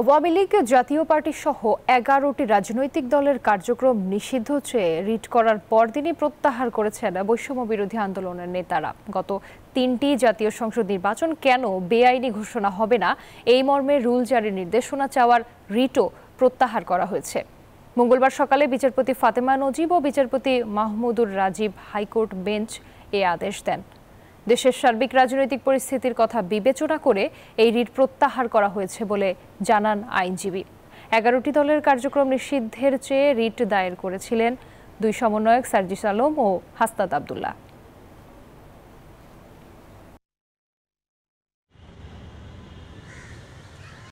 আওয়ামী লীগ জাতীয় পার্টি সহ এগারোটি রাজনৈতিক দলের কার্যক্রম নিষিদ্ধ চেয়ে রিট করার পরদিনই প্রত্যাহার করেছেন বৈষম্য বিরোধী আন্দোলনের নেতারা গত তিনটি জাতীয় সংসদ নির্বাচন কেন বেআইনি ঘোষণা হবে না এই মর্মে রুল জারির নির্দেশনা চাওয়ার রিটও প্রত্যাহার করা হয়েছে মঙ্গলবার সকালে বিচারপতি ফাতেমা নজিব ও বিচারপতি মাহমুদুর রাজীব হাইকোর্ট বেঞ্চ এ আদেশ দেন দেশের সার্বিক রাজনৈতিক পরিস্থিতির কথা বিবেচনা করে এই রিট প্রত্যাহার করা হয়েছে বলে জানান আইনজীবী এগারোটি দলের কার্যক্রম নিষিদ্ধের চেয়ে রিট দায়ের করেছিলেন দুই সমন্বয়ক সার্জিস আলম ও হাস্তাদ আবদুল্লাহ